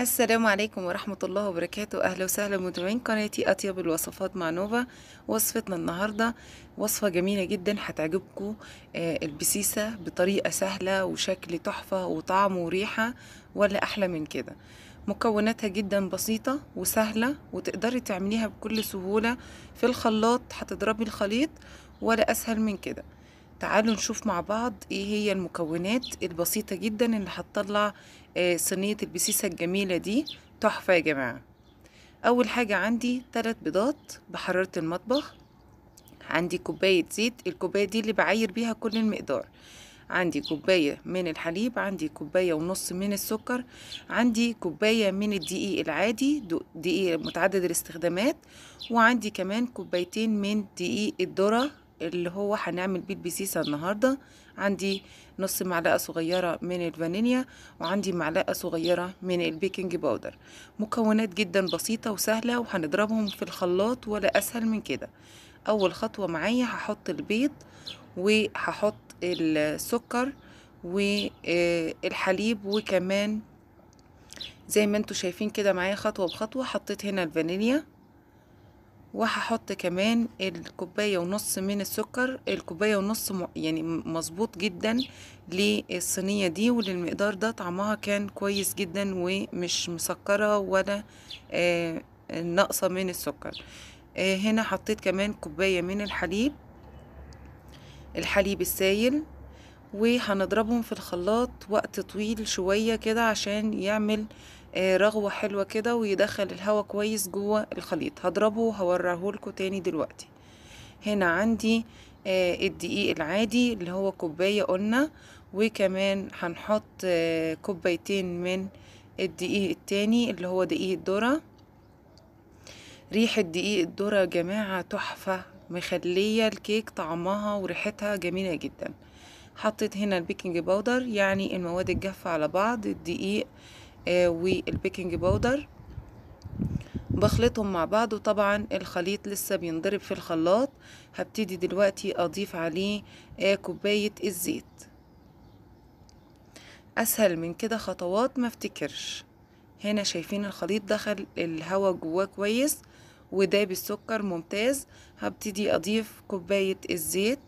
السلام عليكم ورحمة الله وبركاته أهلا وسهلا متابعين قناتي أطيب الوصفات مع نوفا وصفتنا النهاردة وصفة جميلة جدا هتعجبكم آه، البسيسة بطريقة سهلة وشكل تحفة وطعم وريحة ولا أحلى من كده مكوناتها جدا بسيطة وسهلة وتقدري تعمليها بكل سهولة في الخلاط هتضربي الخليط ولا أسهل من كده تعالوا نشوف مع بعض ايه هي المكونات البسيطة جدا اللي هتطلع آه، صينية البسيسة الجميلة دي تحفة يا جماعة اول حاجة عندي تلات بيضات بحرارة المطبخ عندي كوباية زيت الكوباية دي اللي بعاير بيها كل المقدار عندي كوباية من الحليب عندي كوباية ونص من السكر عندي كوباية من الدقيق العادي دقيق متعدد الاستخدامات وعندي كمان كوبايتين من دقيق الذرة اللي هو هنعمل بيه البسيسة النهاردة عندي نص معلقة صغيرة من الفانيليا وعندي معلقة صغيرة من البيكنج باودر مكونات جدا بسيطة وسهلة وهنضربهم في الخلاط ولا أسهل من كده أول خطوة معايا هحط البيض وهحط السكر والحليب آه، وكمان زي ما انتوا شايفين كده معايا خطوة بخطوة حطيت هنا الفانيليا وهحط كمان الكوبايه ونص من السكر الكوبايه ونص يعني مظبوط جدا للصينيه دي وللمقدار ده طعمها كان كويس جدا ومش مسكره ولا آه ناقصه من السكر آه هنا حطيت كمان كوبايه من الحليب الحليب السائل وهنضربهم في الخلاط وقت طويل شوية كده عشان يعمل آه، رغوة حلوة كده ويدخل الهواء كويس جوه الخليط هضربه وهوريه لكم تاني دلوقتي هنا عندي آه، الدقيق العادي اللي هو كوباية قلنا وكمان هنحط آه، كوبايتين من الدقيق التاني اللي هو دقيق الذرة ريحة دقيق الذرة يا جماعة تحفة مخلية الكيك طعمها وريحتها جميلة جدا حطيت هنا البيكنج باودر يعني المواد الجافة على بعض الدقيق آه والبيكنج باودر بخلطهم مع بعض وطبعا الخليط لسه بينضرب في الخلاط هبتدي دلوقتي اضيف عليه آه، كوباية الزيت اسهل من كده خطوات ما افتكرش هنا شايفين الخليط دخل الهواء جواه كويس وده بالسكر ممتاز هبتدي اضيف كوباية الزيت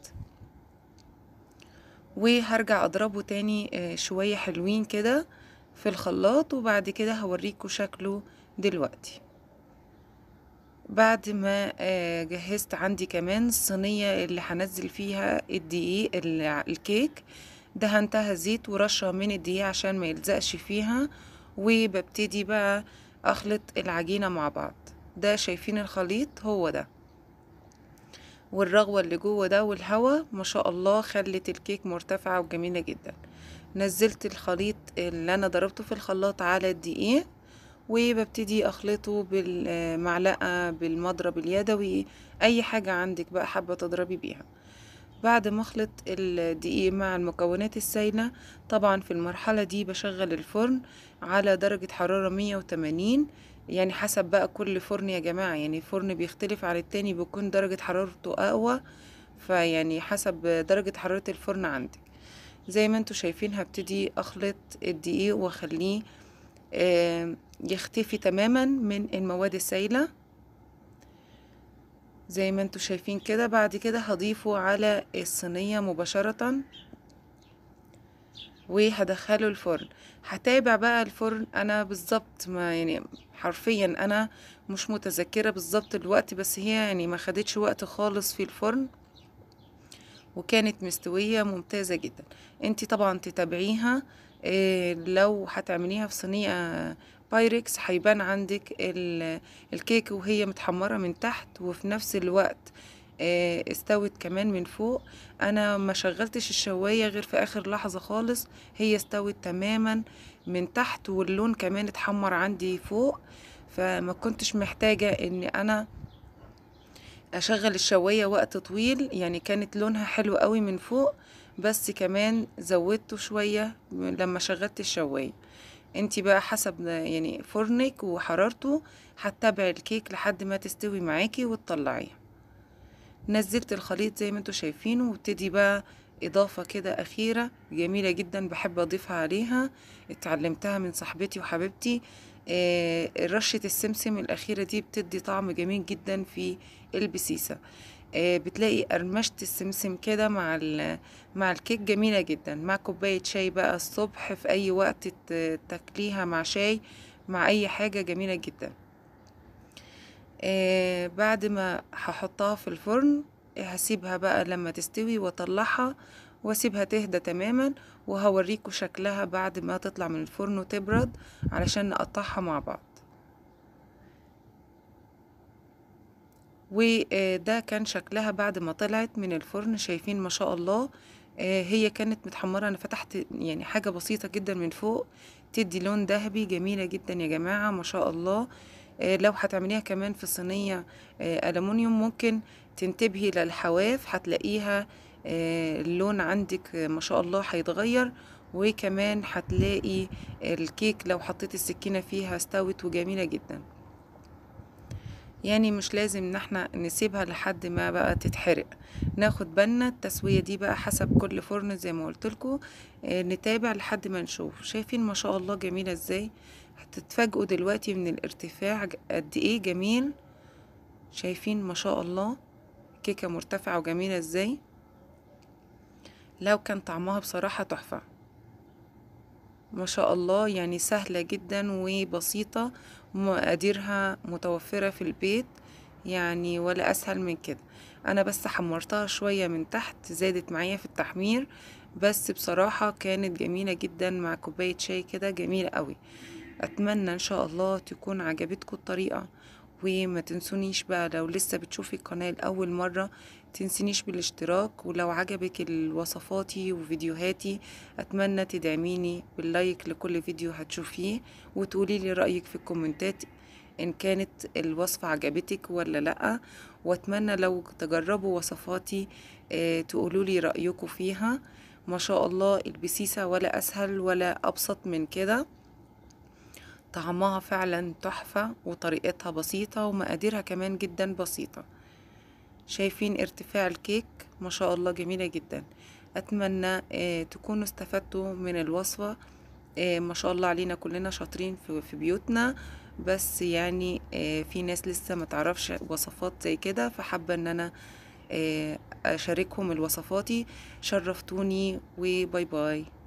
وهرجع اضربه تاني آه، شوية حلوين كده في الخلاط وبعد كده هوريكم شكله دلوقتي بعد ما آه، جهزت عندي كمان الصينية اللي هنزل فيها الدقيق الكيك دهنتها زيت ورشة من الدقيق عشان ما يلزقش فيها وببتدي بقى اخلط العجينة مع بعض ده شايفين الخليط هو ده والرغوة اللي جوه ده والهواء ما شاء الله خلت الكيك مرتفعة وجميلة جدا نزلت الخليط اللي انا ضربته في الخلاط على الدقيق وببتدي اخلطه بالمعلقة بالمضرب اليدوي اي حاجة عندك بقى حابة تضربي بيها بعد ما اخلط الدقيق مع المكونات السائلة طبعا في المرحلة دي بشغل الفرن على درجة حرارة 180 يعني حسب بقى كل فرن يا جماعة يعني فرن بيختلف عن التاني بيكون درجة حرارته أقوى فيعني حسب درجة حرارة الفرن عندك زي ما انتوا شايفين هبتدي أخلط الدقيق وأخليه يختفي تماما من المواد السائلة زي ما انتوا شايفين كده بعد كده هضيفه على الصينية مباشرة وهدخله الفرن هتابع بقى الفرن انا بالظبط ما يعني حرفيا انا مش متذكره بالظبط الوقت بس هي يعني ما خدتش وقت خالص في الفرن وكانت مستويه ممتازه جدا انت طبعا تتابعيها إيه لو هتعمليها في صينيه بايركس هيبان عندك الكيك وهي متحمره من تحت وفي نفس الوقت آه، استوت كمان من فوق انا ما شغلتش الشواية غير في اخر لحظة خالص هي استوت تماما من تحت واللون كمان اتحمر عندي فوق فما كنتش محتاجة ان انا اشغل الشواية وقت طويل يعني كانت لونها حلو قوي من فوق بس كمان زودته شوية لما شغلت الشواية انت بقى حسب يعني فرنك وحرارته هتتابع الكيك لحد ما تستوي معاكي وتطلعيه نزلت الخليط زي ما انتوا شايفينه وابتدي بقى إضافة كده أخيرة جميلة جدا بحب أضيفها عليها اتعلمتها من صاحبتي وحبيبتي آه رشة السمسم الأخيرة دي بتدي طعم جميل جدا في البسيسة آه بتلاقي قرمشة السمسم كده مع مع الكيك جميلة جدا مع كوباية شاي بقى الصبح في أي وقت تاكليها مع شاي مع أي حاجة جميلة جدا آه، بعد ما هحطها في الفرن هسيبها بقى لما تستوي واطلعها واسيبها تهدى تماما وهوريكم شكلها بعد ما تطلع من الفرن وتبرد علشان نقطعها مع بعض وده كان شكلها بعد ما طلعت من الفرن شايفين ما شاء الله آه، هي كانت متحمرة أنا فتحت يعني حاجة بسيطة جدا من فوق تدي لون ذهبي جميلة جدا يا جماعة ما شاء الله آه، لو هتعمليها كمان في صينية آه، ألمونيوم ممكن تنتبهي للحواف هتلاقيها آه، اللون عندك ما شاء الله هيتغير وكمان هتلاقي الكيك لو حطيت السكينة فيها استوت وجميلة جدا يعني مش لازم ان احنا نسيبها لحد ما بقى تتحرق ناخد بالنا التسويه دي بقى حسب كل فرن زي ما قلتلكو نتابع لحد ما نشوف شايفين ما شاء الله جميله ازاي هتتفاجئوا دلوقتي من الارتفاع قد ايه جميل شايفين ما شاء الله كيكة مرتفعة وجميلة ازاي لو كان طعمها بصراحة تحفة ما شاء الله يعني سهلة جدا وبسيطة مقاديرها متوفرة في البيت يعني ولا أسهل من كده أنا بس حمرتها شوية من تحت زادت معايا في التحمير بس بصراحة كانت جميلة جدا مع كوباية شاي كده جميلة قوي اتمنى ان شاء الله تكون عجبتكم الطريقه وما تنسونيش بقى لو لسه بتشوفي القناه لاول مره تنسينيش بالاشتراك ولو عجبك وصفاتي وفيديوهاتي اتمنى تدعميني باللايك لكل فيديو هتشوفيه وتقولي لي رايك في الكومنتات ان كانت الوصفة عجبتك ولا لا واتمنى لو تجربوا وصفاتي آه، تقولوا لي رأيكم فيها ما شاء الله البسيسة ولا اسهل ولا ابسط من كده طعمها فعلا تحفة وطريقتها بسيطة ومقاديرها كمان جدا بسيطة شايفين ارتفاع الكيك ما شاء الله جميلة جدا أتمنى آه، تكونوا استفدتوا من الوصفة آه، ما شاء الله علينا كلنا شاطرين في بيوتنا بس يعني آه، في ناس لسه ما تعرفش وصفات زي كده فحابة ان انا اشاركهم الوصفاتي شرفتوني وباي باي